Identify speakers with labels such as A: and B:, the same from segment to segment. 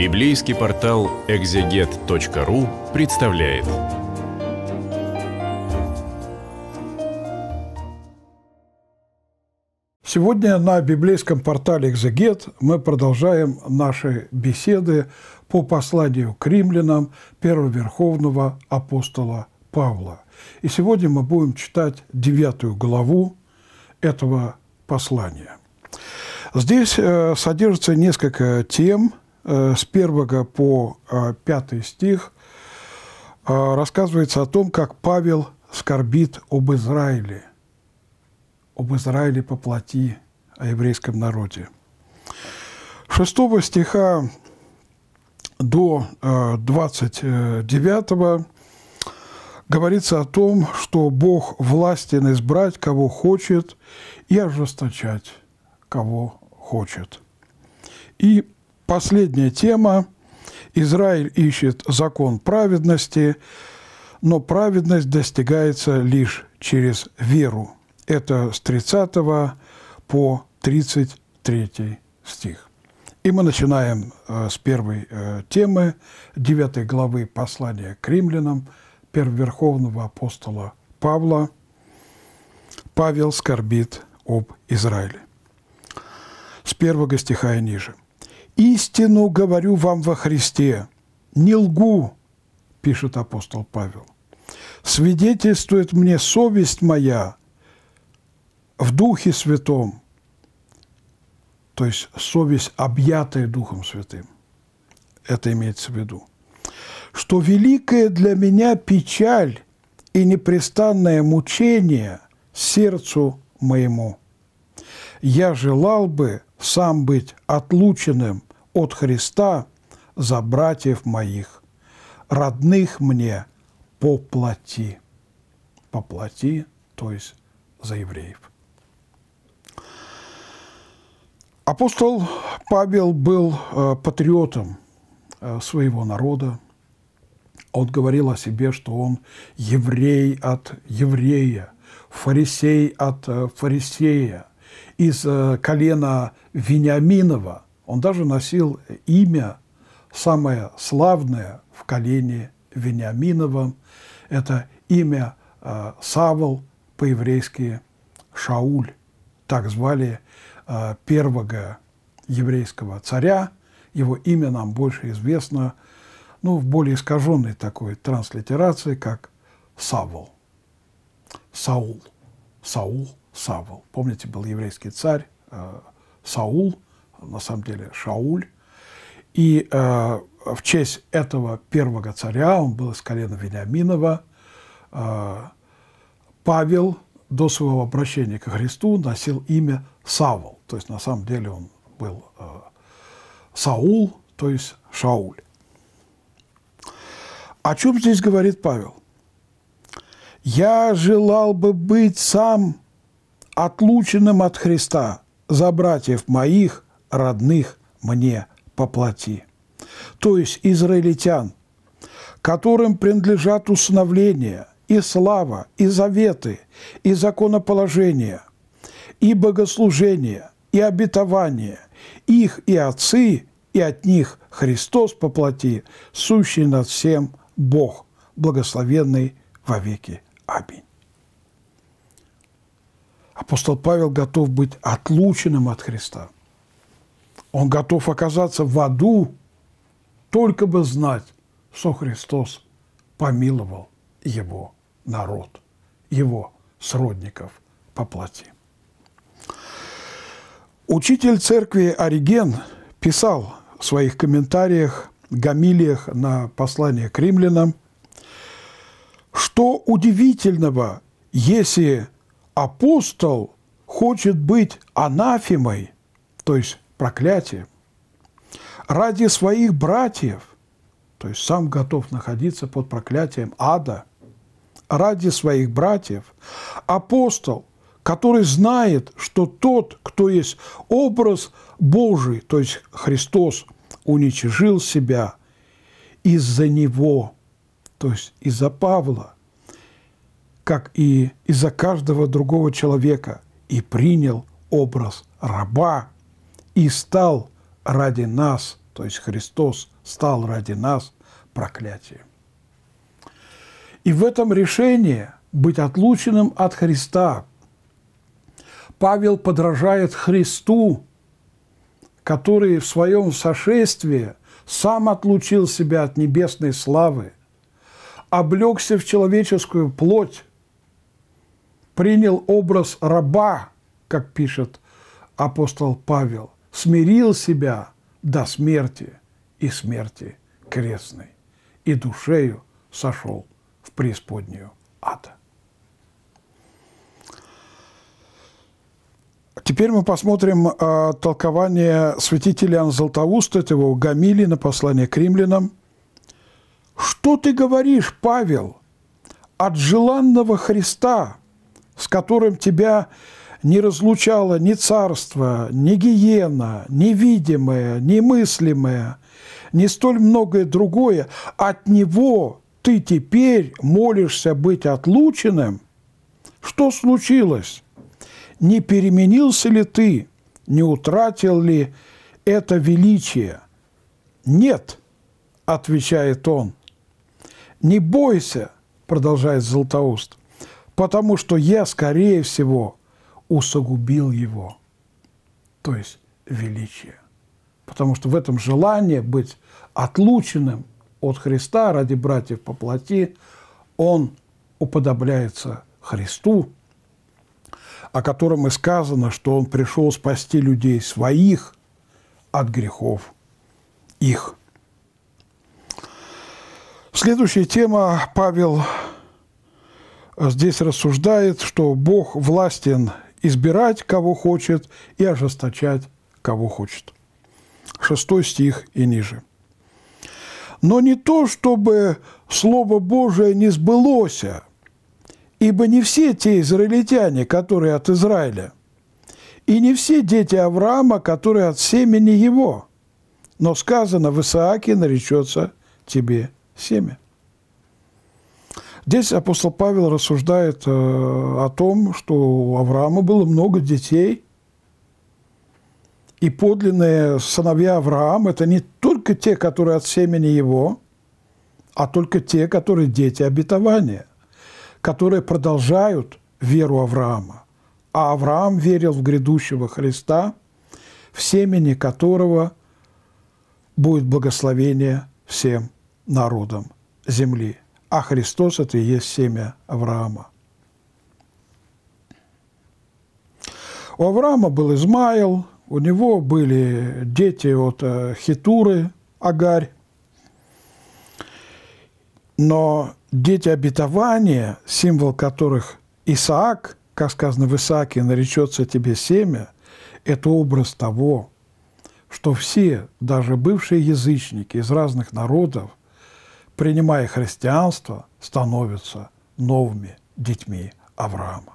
A: Библейский портал экзегет.ру представляет. Сегодня на библейском портале «Экзегет» мы продолжаем наши беседы по посланию к римлянам первого верховного апостола Павла. И сегодня мы будем читать девятую главу этого послания. Здесь э, содержится несколько тем – Э, с 1 по 5 э, стих э, рассказывается о том, как Павел скорбит об Израиле, об Израиле по плоти, о еврейском народе. 6 стиха до 29 говорится о том, что Бог властен избрать, кого хочет, и ожесточать, кого хочет. И Последняя тема. Израиль ищет закон праведности, но праведность достигается лишь через веру. Это с 30 по 33 стих. И мы начинаем э, с первой э, темы 9 главы послания к римлянам первоверховного апостола Павла. Павел скорбит об Израиле. С первого стиха и ниже – «Истину говорю вам во Христе, не лгу», – пишет апостол Павел. «Свидетельствует мне совесть моя в Духе Святом, то есть совесть, объятая Духом Святым. Это имеется в виду. Что великая для меня печаль и непрестанное мучение сердцу моему. Я желал бы, сам быть отлученным от Христа за братьев моих, родных мне по плоти». По плоти, то есть за евреев. Апостол Павел был э, патриотом э, своего народа. Он говорил о себе, что он еврей от еврея, фарисей от э, фарисея, из э, колена Вениаминова. Он даже носил имя, самое славное в колене Вениаминовом. Это имя э, Савол, по-еврейски Шауль. Так звали э, первого еврейского царя. Его имя нам больше известно ну, в более искаженной такой транслитерации, как Савол, Саул, Саул. Савл. Помните, был еврейский царь э, Саул, на самом деле Шауль. И э, в честь этого первого царя, он был из колена Вениаминова, э, Павел до своего обращения к Христу носил имя Савл. То есть на самом деле он был Саул, то есть Шауль. О чем здесь говорит Павел? «Я желал бы быть сам отлученным от Христа, за братьев моих, родных мне поплати». То есть израильтян, которым принадлежат усыновление, и слава, и заветы, и законоположение, и богослужение, и обетование, их и отцы, и от них Христос поплати, сущий над всем Бог, благословенный во веки. Аминь апостол Павел готов быть отлученным от Христа. Он готов оказаться в аду, только бы знать, что Христос помиловал его народ, его сродников по плоти. Учитель церкви Ориген писал в своих комментариях, гамилиях на послание к римлянам, что удивительного, если апостол хочет быть анафимой, то есть проклятием, ради своих братьев, то есть сам готов находиться под проклятием ада, ради своих братьев, апостол, который знает, что тот, кто есть образ Божий, то есть Христос, уничижил себя из-за него, то есть из-за Павла – как и из-за каждого другого человека, и принял образ раба, и стал ради нас, то есть Христос стал ради нас проклятием. И в этом решении быть отлученным от Христа Павел подражает Христу, который в своем сошествии сам отлучил себя от небесной славы, облегся в человеческую плоть, принял образ раба, как пишет апостол Павел, смирил себя до смерти и смерти крестной, и душею сошел в преисподнюю ада. Теперь мы посмотрим э, толкование святителя Иоанна Златоуста, это его Гамили на послание к римлянам. «Что ты говоришь, Павел, от желанного Христа, с которым тебя не разлучало ни царство, ни гиена, ни видимое, ни мыслимое, ни столь многое другое, от него ты теперь молишься быть отлученным, что случилось? Не переменился ли ты, не утратил ли это величие? Нет, отвечает он. Не бойся, продолжает Златоуст, потому что я, скорее всего, усугубил его, то есть величие. Потому что в этом желании быть отлученным от Христа ради братьев по плоти, он уподобляется Христу, о котором и сказано, что он пришел спасти людей своих от грехов их. Следующая тема Павел а здесь рассуждает, что Бог властен избирать, кого хочет, и ожесточать, кого хочет. Шестой стих и ниже. «Но не то, чтобы Слово Божие не сбылося, ибо не все те израильтяне, которые от Израиля, и не все дети Авраама, которые от семени его, но сказано в Исааке наречется тебе семя». Здесь апостол Павел рассуждает э, о том, что у Авраама было много детей, и подлинные сыновья Авраама – это не только те, которые от семени его, а только те, которые дети обетования, которые продолжают веру Авраама. А Авраам верил в грядущего Христа, в семени которого будет благословение всем народам земли а Христос – это и есть семя Авраама. У Авраама был Измаил, у него были дети от э, Хитуры, Агарь. Но дети обетования, символ которых Исаак, как сказано в Исааке, наречется тебе семя, это образ того, что все, даже бывшие язычники из разных народов, принимая христианство, становятся новыми детьми Авраама.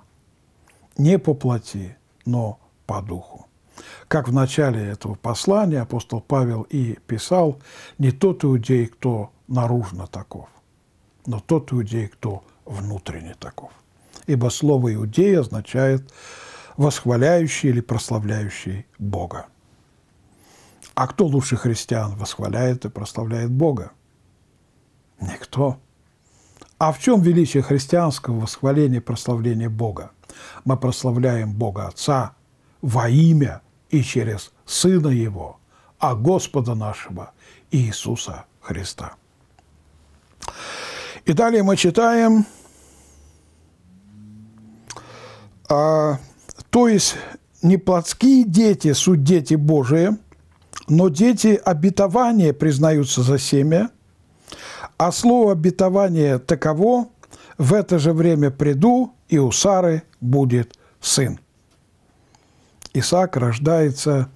A: Не по плоти, но по духу. Как в начале этого послания апостол Павел и писал, не тот иудей, кто наружно таков, но тот иудей, кто внутренне таков. Ибо слово «иудей» означает «восхваляющий» или «прославляющий Бога». А кто лучше христиан восхваляет и прославляет Бога? Никто. А в чем величие христианского восхваления и прославления Бога? Мы прославляем Бога Отца во имя и через Сына Его, а Господа нашего Иисуса Христа. И далее мы читаем, а, то есть не плотские дети, суть дети Божие, но дети обетования признаются за семя – а слово обетование таково, в это же время приду, и у Сары будет сын. Исаак рождается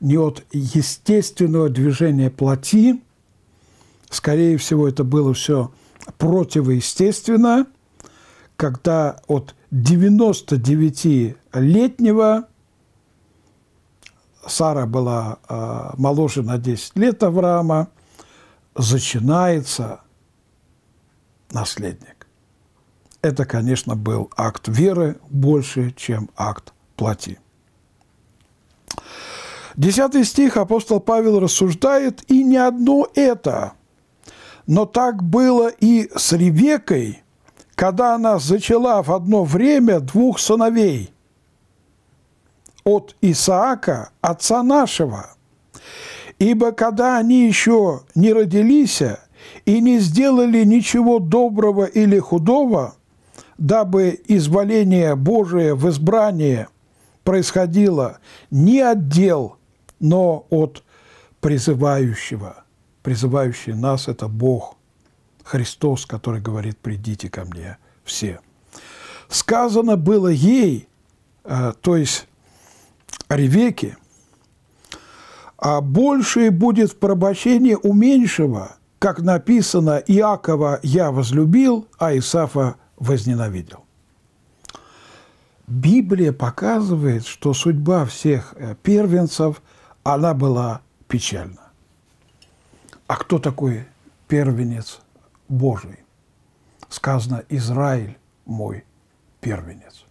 A: не от естественного движения плоти, скорее всего, это было все противоестественно, когда от 99-летнего Сара была э, моложе на 10 лет Авраама, зачинается наследник. Это, конечно, был акт веры больше, чем акт плоти. Десятый стих апостол Павел рассуждает, и не одно это, но так было и с Ревекой, когда она зачала в одно время двух сыновей от Исаака, отца нашего – Ибо когда они еще не родились и не сделали ничего доброго или худого, дабы изволение Божие в избрании происходило не от дел, но от призывающего. Призывающий нас – это Бог, Христос, который говорит «придите ко мне все». Сказано было ей, э, то есть Ревеке, а большее будет в пробощении у меньшего, как написано, Иакова я возлюбил, а Исафа возненавидел. Библия показывает, что судьба всех э, первенцев, она была печальна. А кто такой первенец Божий? Сказано, Израиль мой первенец.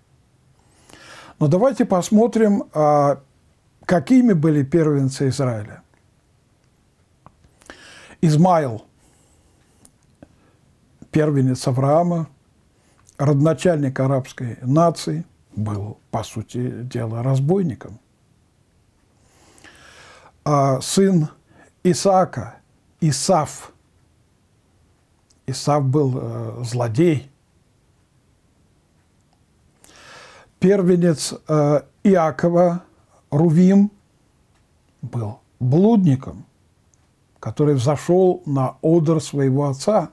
A: Но давайте посмотрим а, Какими были первенцы Израиля? Измаил, первенец Авраама, родначальник арабской нации, был, по сути дела, разбойником. А сын Исаака, Исав, Исав был э, злодей. Первенец э, Иакова, Рувим был блудником, который взошел на одр своего отца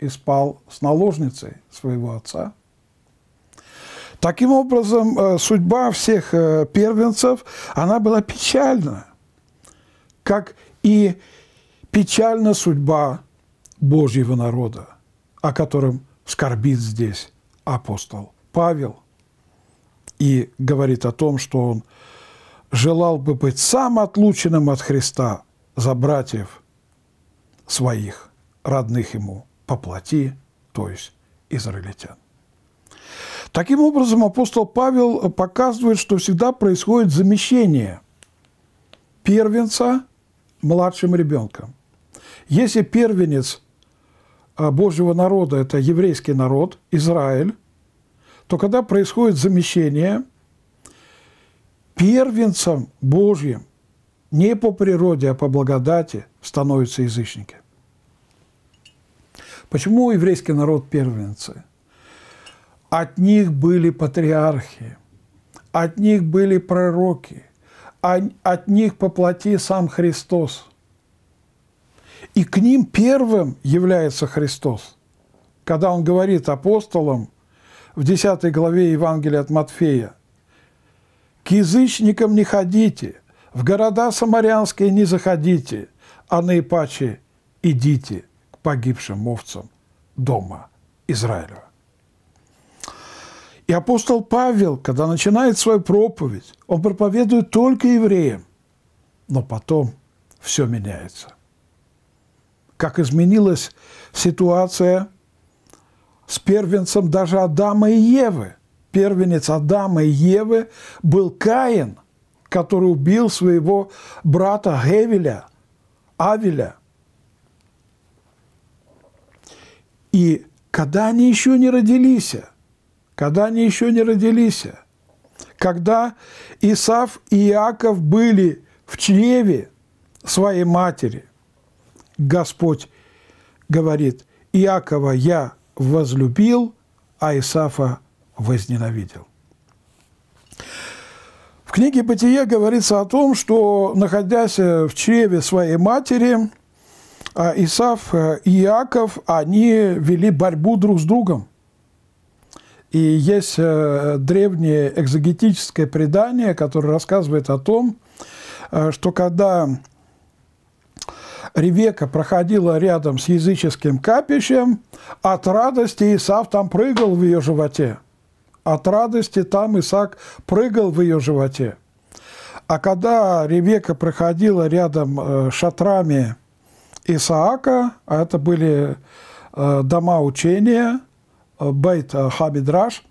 A: и спал с наложницей своего отца. Таким образом, э, судьба всех э, первенцев, она была печальна, как и печальна судьба Божьего народа, о котором скорбит здесь апостол Павел и говорит о том, что он – желал бы быть сам отлученным от Христа за братьев своих, родных ему, по плоти, то есть израильтян. Таким образом, апостол Павел показывает, что всегда происходит замещение первенца младшим ребенком. Если первенец а, Божьего народа – это еврейский народ, Израиль, то когда происходит замещение – первенцем Божьим не по природе, а по благодати становятся язычники. Почему еврейский народ первенцы? От них были патриархи, от них были пророки, от них поплати сам Христос. И к ним первым является Христос. Когда он говорит апостолам в 10 главе Евангелия от Матфея, к язычникам не ходите, в города самарянские не заходите, а наипаче идите к погибшим овцам дома Израиля. И апостол Павел, когда начинает свою проповедь, он проповедует только евреям, но потом все меняется. Как изменилась ситуация с первенцем даже Адама и Евы – первенец Адама и Евы, был Каин, который убил своего брата Гевеля, Авеля. И когда они еще не родились, когда они еще не родились, когда Исав и Иаков были в чреве своей матери, Господь говорит, Иакова я возлюбил, а Исафа возненавидел. В книге «Бытие» говорится о том, что, находясь э, в чреве своей матери, а, Исав э, и Иаков, они вели борьбу друг с другом. И есть э, древнее экзогетическое предание, которое рассказывает о том, что когда Ревека проходила рядом с языческим капищем, от радости Исав там прыгал в ее животе – от радости там Исаак прыгал в ее животе. А когда Ревека проходила рядом э, шатрами Исаака, а это были э, дома учения, э, Бейт Хабидраш,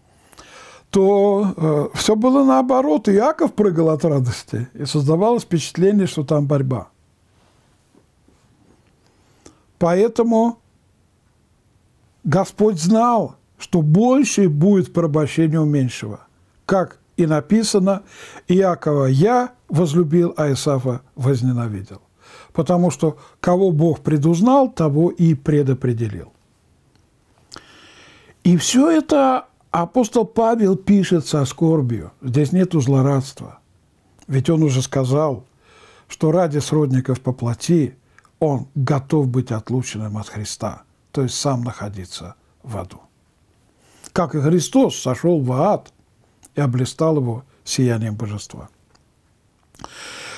A: то все было наоборот. И Иаков прыгал от радости, и создавалось впечатление, что там борьба. Поэтому Господь знал – что больше будет порабощение у меньшего. Как и написано, Иакова я возлюбил, а Исафа возненавидел. Потому что кого Бог предузнал, того и предопределил. И все это апостол Павел пишет со скорбью. Здесь нету злорадства. Ведь он уже сказал, что ради сродников по плоти он готов быть отлученным от Христа, то есть сам находиться в аду как и Христос сошел в ад и облистал его сиянием божества.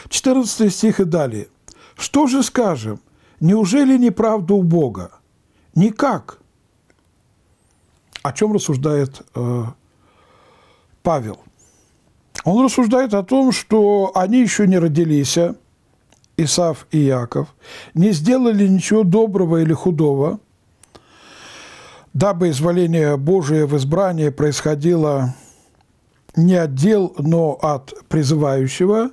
A: 14 стих и далее. «Что же скажем? Неужели неправда у Бога? Никак!» О чем рассуждает э, Павел? Он рассуждает о том, что они еще не родились, Исав и Яков, не сделали ничего доброго или худого – дабы изволение Божие в избрании происходило не от дел, но от призывающего,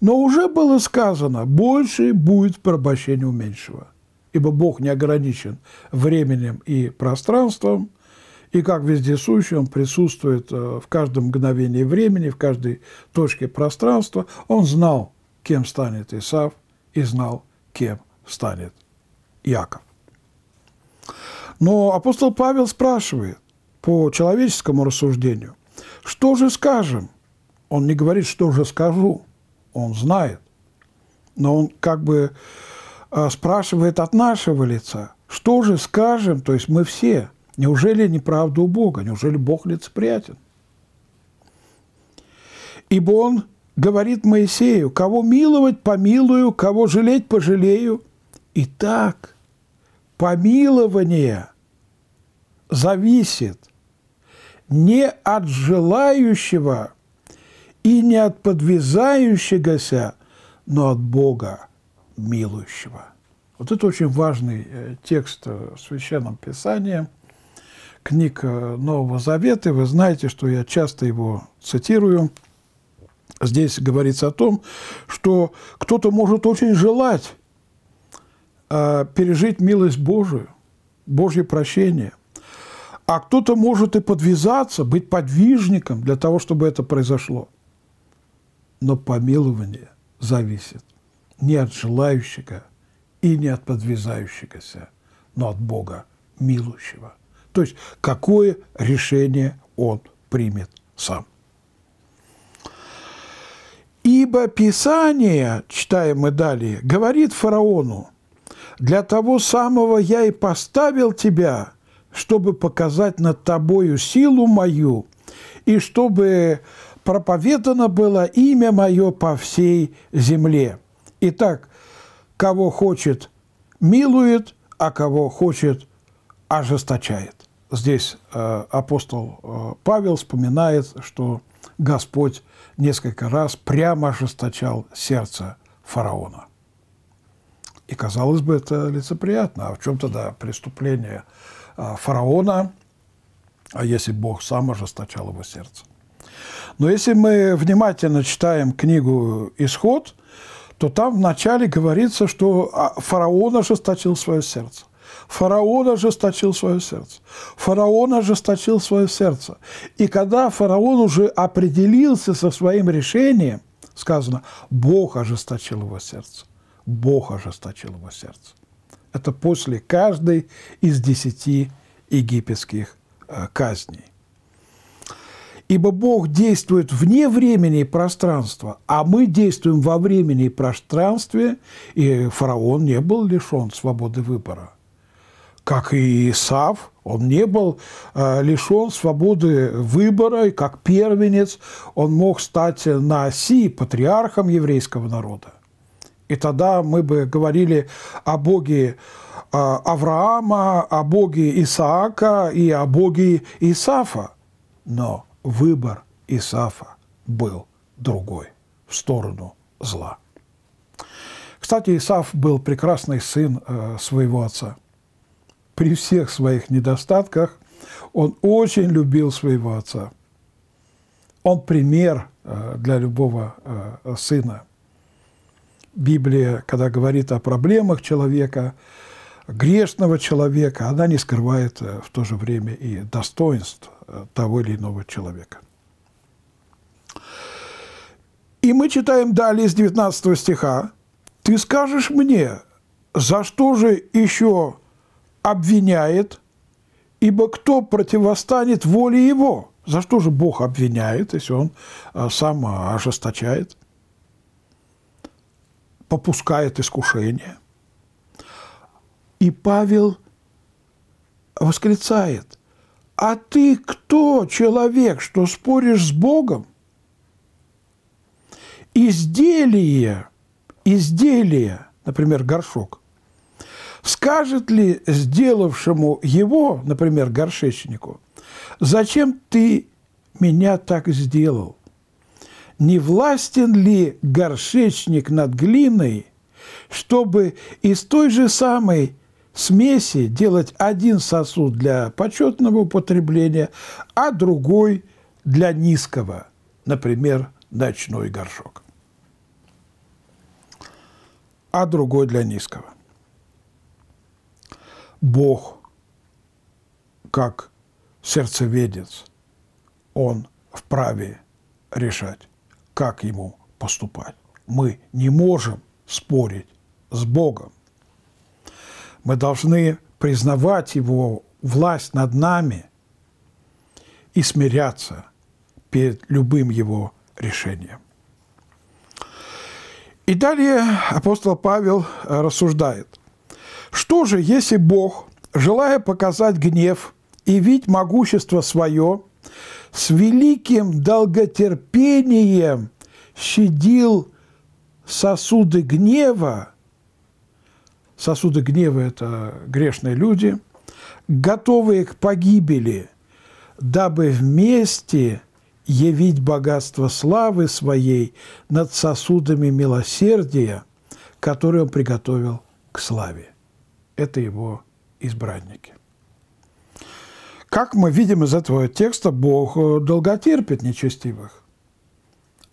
A: но уже было сказано, больше будет порабощение у меньшего, ибо Бог не ограничен временем и пространством, и как вездесущий Он присутствует э, в каждом мгновении времени, в каждой точке пространства. Он знал, кем станет Исав, и знал, кем станет Яков. Но апостол Павел спрашивает по человеческому рассуждению, что же скажем? Он не говорит, что же скажу, он знает. Но он как бы а, спрашивает от нашего лица, что же скажем, то есть мы все, неужели неправда у Бога, неужели Бог лицеприятен? Ибо он говорит Моисею, кого миловать, помилую, кого жалеть, пожалею. И так, помилование зависит не от желающего и не от подвязающегося, но от Бога милующего. Вот это очень важный э, текст э, в Священном Писании, книг э, Нового Завета. Вы знаете, что я часто его цитирую. Здесь говорится о том, что кто-то может очень желать пережить милость Божию, Божье прощение а кто-то может и подвязаться, быть подвижником для того, чтобы это произошло. Но помилование зависит не от желающего и не от подвязающегося, но от Бога милующего. То есть какое решение он примет сам. Ибо Писание, читаем мы далее, говорит фараону, «Для того самого я и поставил тебя, чтобы показать над тобою силу мою, и чтобы проповедано было имя мое по всей земле. Итак, кого хочет, милует, а кого хочет, ожесточает. Здесь э, апостол э, Павел вспоминает, что Господь несколько раз прямо ожесточал сердце фараона. И казалось бы, это лицеприятно, а в чем тогда преступление – а, фараона, а если Бог сам ожесточал его сердце. Но если мы внимательно читаем книгу «Исход», то там вначале говорится, что а, фараон ожесточил свое сердце. Фараон ожесточил свое сердце. Фараон ожесточил свое сердце. И когда фараон уже определился со своим решением, сказано, Бог ожесточил его сердце. Бог ожесточил его сердце. Это после каждой из десяти египетских э, казней. Ибо Бог действует вне времени и пространства, а мы действуем во времени и пространстве, и фараон не был лишен свободы выбора. Как и Исав, он не был э, лишен свободы выбора, и как первенец он мог стать на оси патриархом еврейского народа. И тогда мы бы говорили о Боге а, Авраама, о Боге Исаака и о Боге Исафа. Но выбор Исафа был другой, в сторону зла. Кстати, Исаф был прекрасный сын э, своего отца. При всех своих недостатках он очень любил своего отца. Он пример э, для любого э, сына – Библия, когда говорит о проблемах человека, грешного человека, она не скрывает э, в то же время и достоинств э, того или иного человека. И мы читаем далее с 19 стиха. «Ты скажешь мне, за что же еще обвиняет, ибо кто противостанет воле его?» За что же Бог обвиняет, если он э, сам ожесточает? попускает искушение. И Павел восклицает, «А ты кто, человек, что споришь с Богом?» Изделие, изделие, например, горшок, скажет ли сделавшему его, например, горшечнику, «Зачем ты меня так сделал?» не властен ли горшечник над глиной, чтобы из той же самой смеси делать один сосуд для почетного употребления, а другой для низкого, например, ночной горшок, а другой для низкого. Бог, как сердцеведец, Он вправе решать как ему поступать. Мы не можем спорить с Богом. Мы должны признавать Его власть над нами и смиряться перед любым Его решением. И далее апостол Павел э, рассуждает, что же, если Бог, желая показать гнев и видеть могущество свое, с великим долготерпением щадил сосуды гнева, сосуды гнева – это грешные люди, готовые к погибели, дабы вместе явить богатство славы своей над сосудами милосердия, которые он приготовил к славе. Это его избранники. Как мы видим из этого текста, Бог э, долготерпит нечестивых.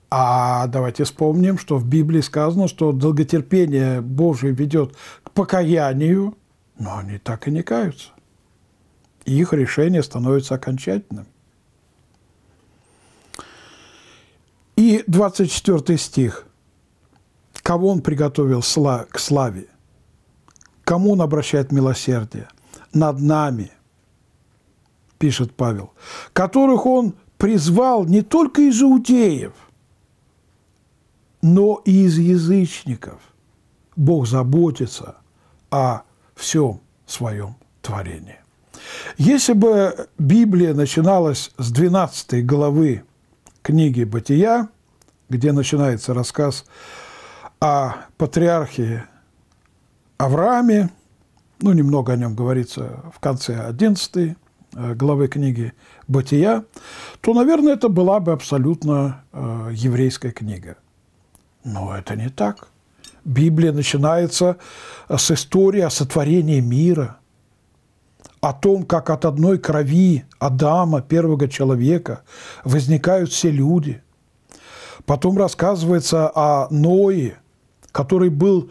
A: А давайте вспомним, что в Библии сказано, что долготерпение Божие ведет к покаянию, но они так и не каются. И их решение становится окончательным. И 24 стих. Кого он приготовил к славе? Кому он обращает милосердие? Над нами – пишет Павел, которых он призвал не только из иудеев, но и из язычников. Бог заботится о всем своем творении. Если бы Библия начиналась с 12 главы книги «Бытия», где начинается рассказ о патриархе Аврааме, ну, немного о нем говорится в конце 11 Э, главы книги «Бытия», то, наверное, это была бы абсолютно э, еврейская книга. Но это не так. Библия начинается э, с истории о сотворении мира, о том, как от одной крови Адама, первого человека, возникают все люди. Потом рассказывается о Ное, который был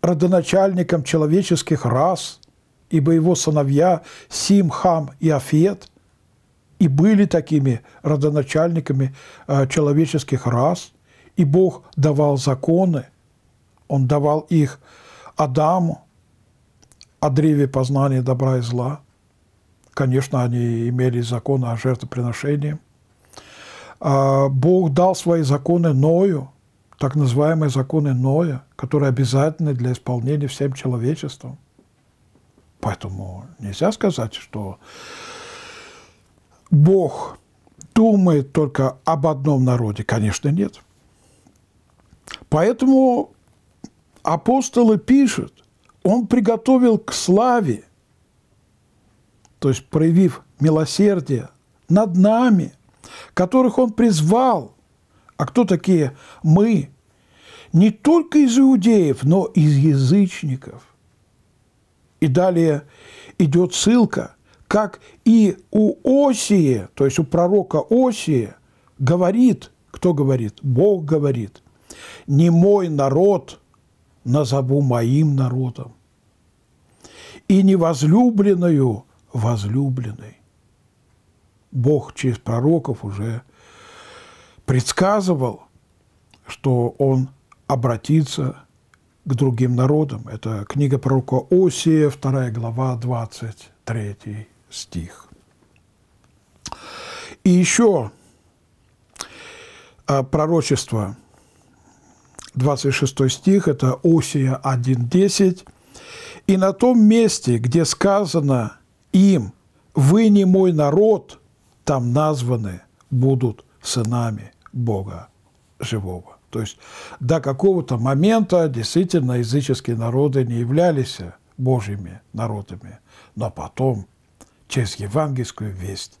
A: родоначальником человеческих рас – ибо его сыновья Сим, Хам и Афет и были такими родоначальниками э, человеческих рас, и Бог давал законы, Он давал их Адаму о древе познания добра и зла. Конечно, они имели законы о жертвоприношении. А, Бог дал свои законы Ною, так называемые законы Ноя, которые обязательны для исполнения всем человечеством. Поэтому нельзя сказать, что Бог думает только об одном народе. Конечно, нет. Поэтому апостолы пишут, он приготовил к славе, то есть проявив милосердие над нами, которых он призвал. А кто такие мы? Не только из иудеев, но из язычников – и далее идет ссылка, как и у Осии, то есть у пророка Осии, говорит, кто говорит? Бог говорит, не мой народ назову моим народом, и не возлюбленную возлюбленной. Бог через пророков уже предсказывал, что он обратится к другим народам. Это книга пророка Осия, 2 глава, 23 стих. И еще а, пророчество, 26 стих, это Осия 1.10. «И на том месте, где сказано им, вы не мой народ, там названы будут сынами Бога живого». То есть до какого-то момента действительно языческие народы не являлись божьими народами, но потом через евангельскую весть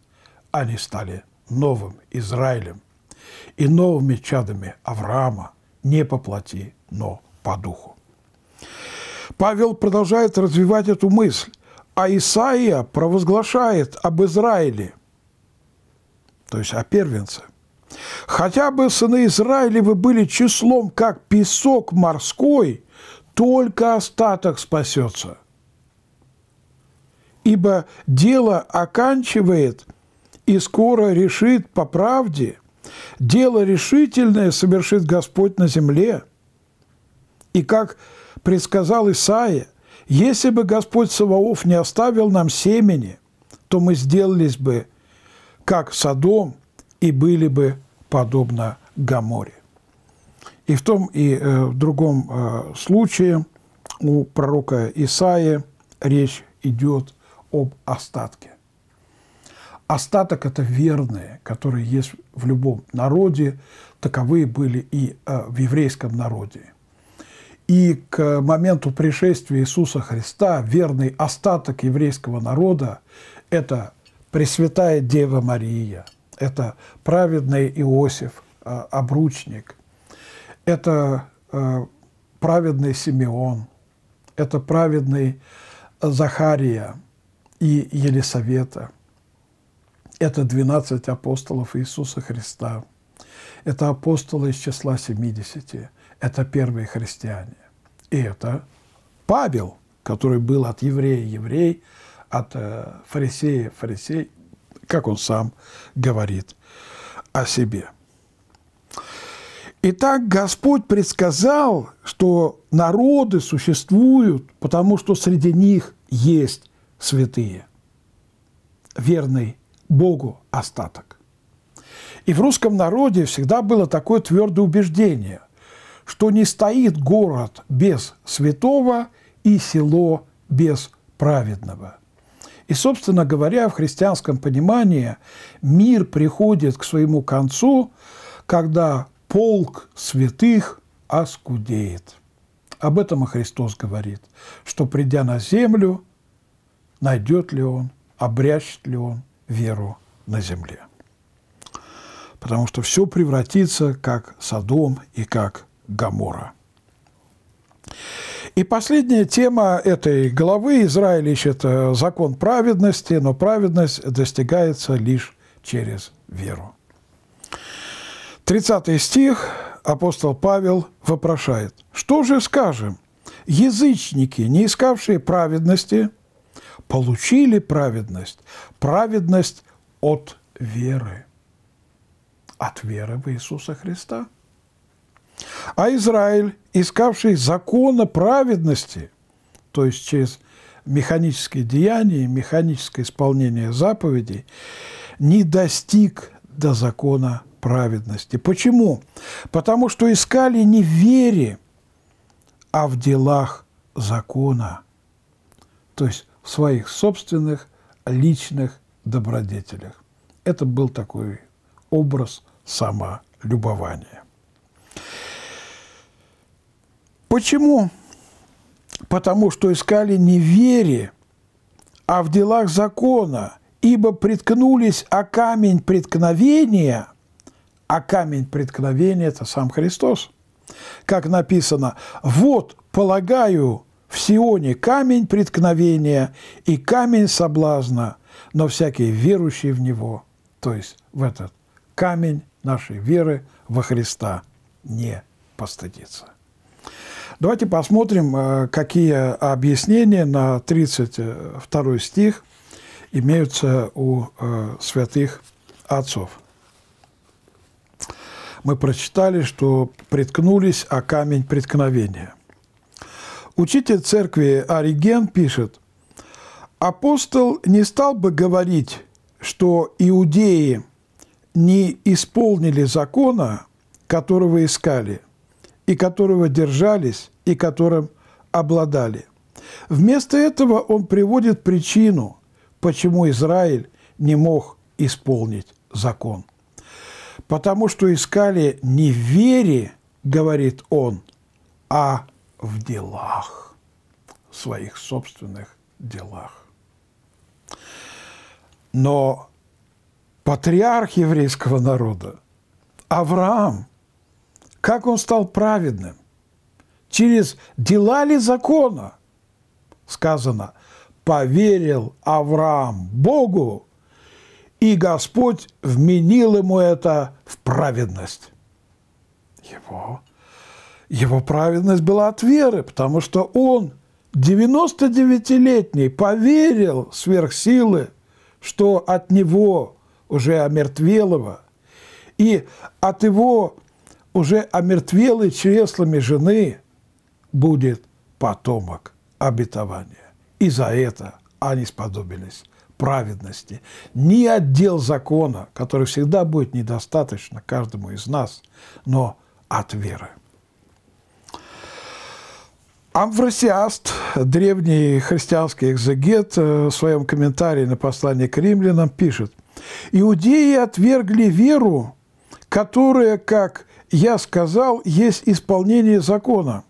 A: они стали новым Израилем и новыми чадами Авраама не по плоти, но по духу. Павел продолжает развивать эту мысль, а Исаия провозглашает об Израиле, то есть о первенцах. Хотя бы сыны Израилевы были числом, как песок морской, только остаток спасется. Ибо дело оканчивает и скоро решит по правде. Дело решительное совершит Господь на земле. И как предсказал Исаия, если бы Господь Саваоф не оставил нам семени, то мы сделались бы, как Садом – и были бы подобно Гаморе. И в том и э, в другом э, случае у пророка Исаия речь идет об остатке. Остаток – это верные, которые есть в любом народе, таковые были и э, в еврейском народе. И к моменту пришествия Иисуса Христа верный остаток еврейского народа – это Пресвятая Дева Мария – это праведный Иосиф, э, обручник, это э, праведный Симеон, это праведный э, Захария и Елисавета, это 12 апостолов Иисуса Христа, это апостолы из числа 70, это первые христиане. И это Павел, который был от еврея еврей, от фарисея фарисей, как он сам говорит о себе. Итак, Господь предсказал, что народы существуют, потому что среди них есть святые, верный Богу остаток. И в русском народе всегда было такое твердое убеждение, что не стоит город без святого и село без праведного – и, собственно говоря, в христианском понимании мир приходит к своему концу, когда полк святых оскудеет. Об этом и Христос говорит, что, придя на землю, найдет ли он, обрящет ли он веру на земле. Потому что все превратится как садом и как Гамора. И последняя тема этой главы. Израиль ищет э, закон праведности, но праведность достигается лишь через веру. 30 стих апостол Павел вопрошает, что же скажем? Язычники, не искавшие праведности, получили праведность, праведность от веры, от веры в Иисуса Христа – а Израиль, искавший закона праведности, то есть через механические деяния, механическое исполнение заповедей, не достиг до закона праведности. Почему? Потому что искали не в вере, а в делах закона, то есть в своих собственных личных добродетелях. Это был такой образ самолюбования. Почему? Потому что искали не в вере, а в делах закона, ибо приткнулись о камень преткновения, а камень преткновения – это сам Христос. Как написано, «Вот, полагаю, в Сионе камень преткновения и камень соблазна, но всякий верующий в Него, то есть в этот камень нашей веры во Христа, не постыдится». Давайте посмотрим, э, какие объяснения на 32 стих имеются у э, святых отцов. Мы прочитали, что приткнулись, о камень преткновения. Учитель церкви Ориген пишет, «Апостол не стал бы говорить, что иудеи не исполнили закона, которого искали, и которого держались, и которым обладали. Вместо этого он приводит причину, почему Израиль не мог исполнить закон. Потому что искали не в вере, говорит он, а в делах, в своих собственных делах. Но патриарх еврейского народа, Авраам – как он стал праведным? Через дела ли закона? Сказано, поверил Авраам Богу, и Господь вменил ему это в праведность. Его, его праведность была от веры, потому что он, 99-летний, поверил сверх силы, что от него, уже омертвелого, и от его уже омертвелый чреслами жены будет потомок обетования. И за это они сподобились праведности. Ни отдел закона, который всегда будет недостаточно каждому из нас, но от веры. Амвросиаст, древний христианский экзегет, э, в своем комментарии на послание к римлянам пишет, «Иудеи отвергли веру, которая, как я сказал, есть исполнение закона,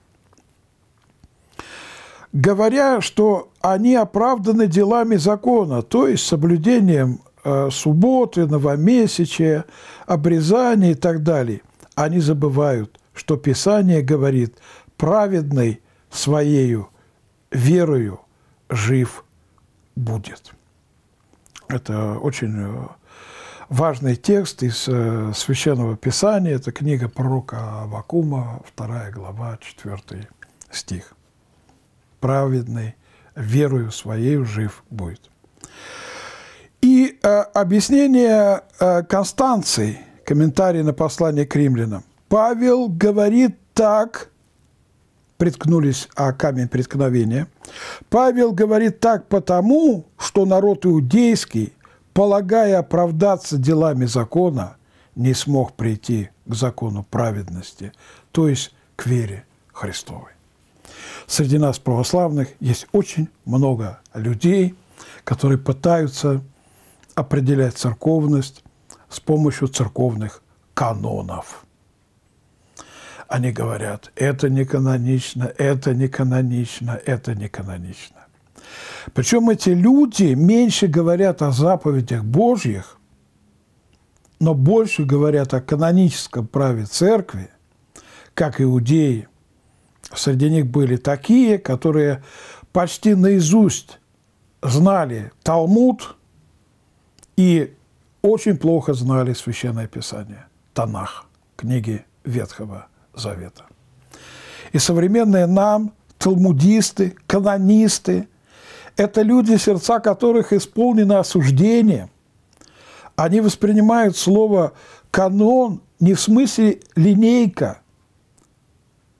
A: говоря, что они оправданы делами закона, то есть соблюдением э, субботы, новомесячия, обрезания и так далее. Они забывают, что Писание говорит, праведный своею верою жив будет. Это очень э, важный текст из э, Священного Писания. Это книга пророка Авакума, 2 глава, 4 стих. «Праведный верою своей жив будет». И э, объяснение э, Констанции, комментарий на послание к римлянам. Павел говорит так, приткнулись о а, камень преткновения. Павел говорит так потому, что народ иудейский полагая оправдаться делами закона, не смог прийти к закону праведности, то есть к вере Христовой. Среди нас, православных, есть очень много людей, которые пытаются определять церковность с помощью церковных канонов. Они говорят, это не канонично, это не канонично, это не канонично. Причем эти люди меньше говорят о заповедях Божьих, но больше говорят о каноническом праве церкви, как иудеи. Среди них были такие, которые почти наизусть знали Талмуд и очень плохо знали Священное Писание, Танах, книги Ветхого Завета. И современные нам талмудисты, канонисты – это люди, сердца которых исполнены осуждением. Они воспринимают слово «канон» не в смысле «линейка»,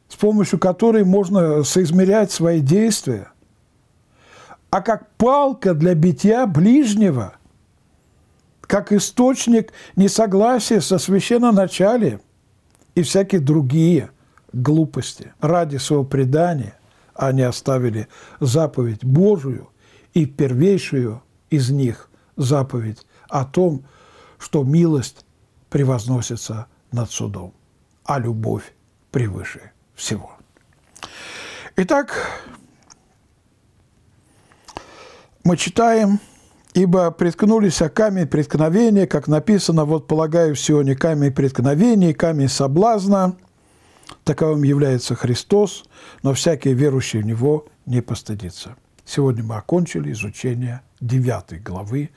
A: с помощью которой можно соизмерять свои действия, а как палка для битья ближнего, как источник несогласия со священноначалием и всякие другие глупости ради своего предания, они оставили заповедь Божию и первейшую из них заповедь о том, что милость превозносится над судом, а любовь превыше всего. Итак, мы читаем, «Ибо приткнулись о камень преткновения, как написано, вот полагаю в Сионе камень преткновения, камень соблазна, Таковым является Христос, но всякий верующий в Него не постыдится. Сегодня мы окончили изучение 9 главы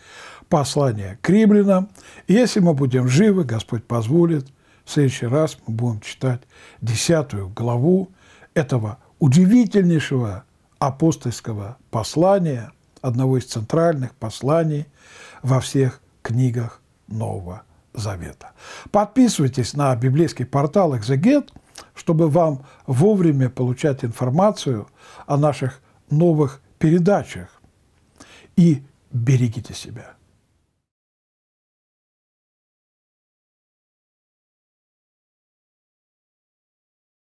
A: послания к римлянам. если мы будем живы, Господь позволит, в следующий раз мы будем читать 10 главу этого удивительнейшего апостольского послания, одного из центральных посланий во всех книгах Нового Завета. Подписывайтесь на библейский портал «Экзегет», чтобы вам вовремя получать информацию о наших новых передачах. И берегите себя.